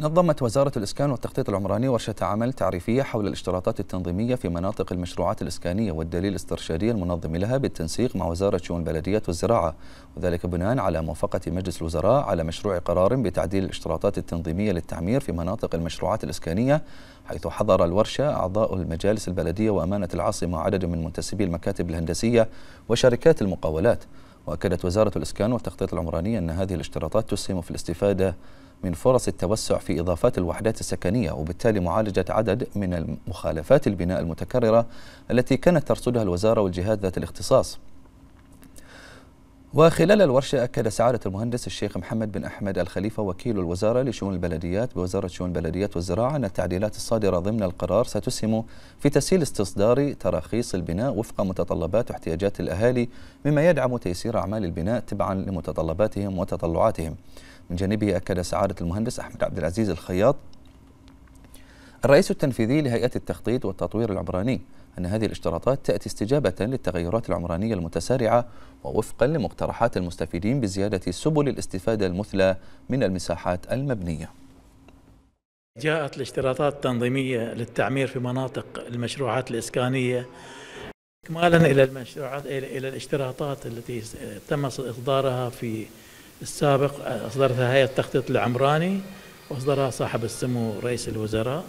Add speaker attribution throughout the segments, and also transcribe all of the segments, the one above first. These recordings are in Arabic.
Speaker 1: نظمت وزارة الإسكان والتخطيط العمراني ورشة عمل تعريفية حول الاشتراطات التنظيمية في مناطق المشروعات الإسكانية والدليل الاسترشادي المنظم لها بالتنسيق مع وزارة شؤون البلديات والزراعة وذلك بناء على موافقة مجلس الوزراء على مشروع قرار بتعديل الاشتراطات التنظيمية للتعمير في مناطق المشروعات الإسكانية حيث حضر الورشة أعضاء المجالس البلدية وأمانة العاصمة عدد من منتسبي المكاتب الهندسية وشركات المقاولات وأكدت وزارة الإسكان والتخطيط العمراني أن هذه الاشتراطات تسهم في الاستفادة من فرص التوسع في إضافات الوحدات السكنية وبالتالي معالجة عدد من مخالفات البناء المتكررة التي كانت ترصدها الوزارة والجهات ذات الاختصاص وخلال الورشة أكد سعادة المهندس الشيخ محمد بن أحمد الخليفة وكيل الوزارة لشؤون البلديات بوزارة شؤون البلديات والزراعة أن التعديلات الصادرة ضمن القرار ستسهم في تسهيل استصدار تراخيص البناء وفق متطلبات واحتياجات الأهالي مما يدعم تيسير أعمال البناء تبعا لمتطلباتهم وتطلعاتهم من جانبه أكد سعادة المهندس أحمد عبد العزيز الخياط الرئيس التنفيذي لهيئة التخطيط والتطوير العمراني أن هذه الاشتراطات تأتي استجابة للتغيرات العمرانية المتسارعة ووفقا لمقترحات المستفيدين بزيادة سبل الاستفادة المثلى من المساحات المبنية
Speaker 2: جاءت الاشتراطات التنظيمية للتعمير في مناطق المشروعات الإسكانية إكمالا إلى المشروعات إلى الاشتراطات التي تم إصدارها في السابق أصدرتها هيئة التخطيط العمراني وأصدرها صاحب السمو رئيس الوزراء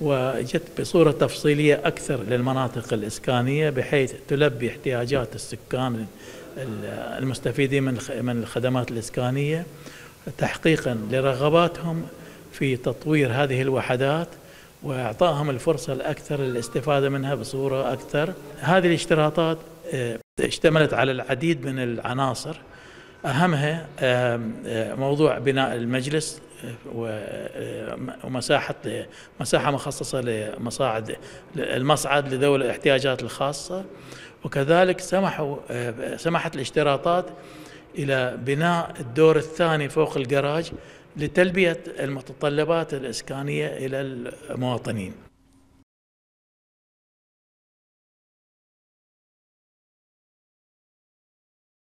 Speaker 2: وجت بصورة تفصيلية أكثر للمناطق الإسكانية بحيث تلبي احتياجات السكان المستفيدين من من الخدمات الإسكانية تحقيقا لرغباتهم في تطوير هذه الوحدات وإعطائهم الفرصة الأكثر للاستفادة منها بصورة أكثر هذه الاشتراطات آه، اشتملت على العديد من العناصر أهمها موضوع بناء المجلس آه، آه، ومساحة مساحة مخصصة لمصاعد المصعد لذوي الاحتياجات الخاصة وكذلك سمحوا آه، سمحت الاشتراطات إلى بناء الدور الثاني فوق الجراج لتلبية المتطلبات الإسكانية إلى
Speaker 1: المواطنين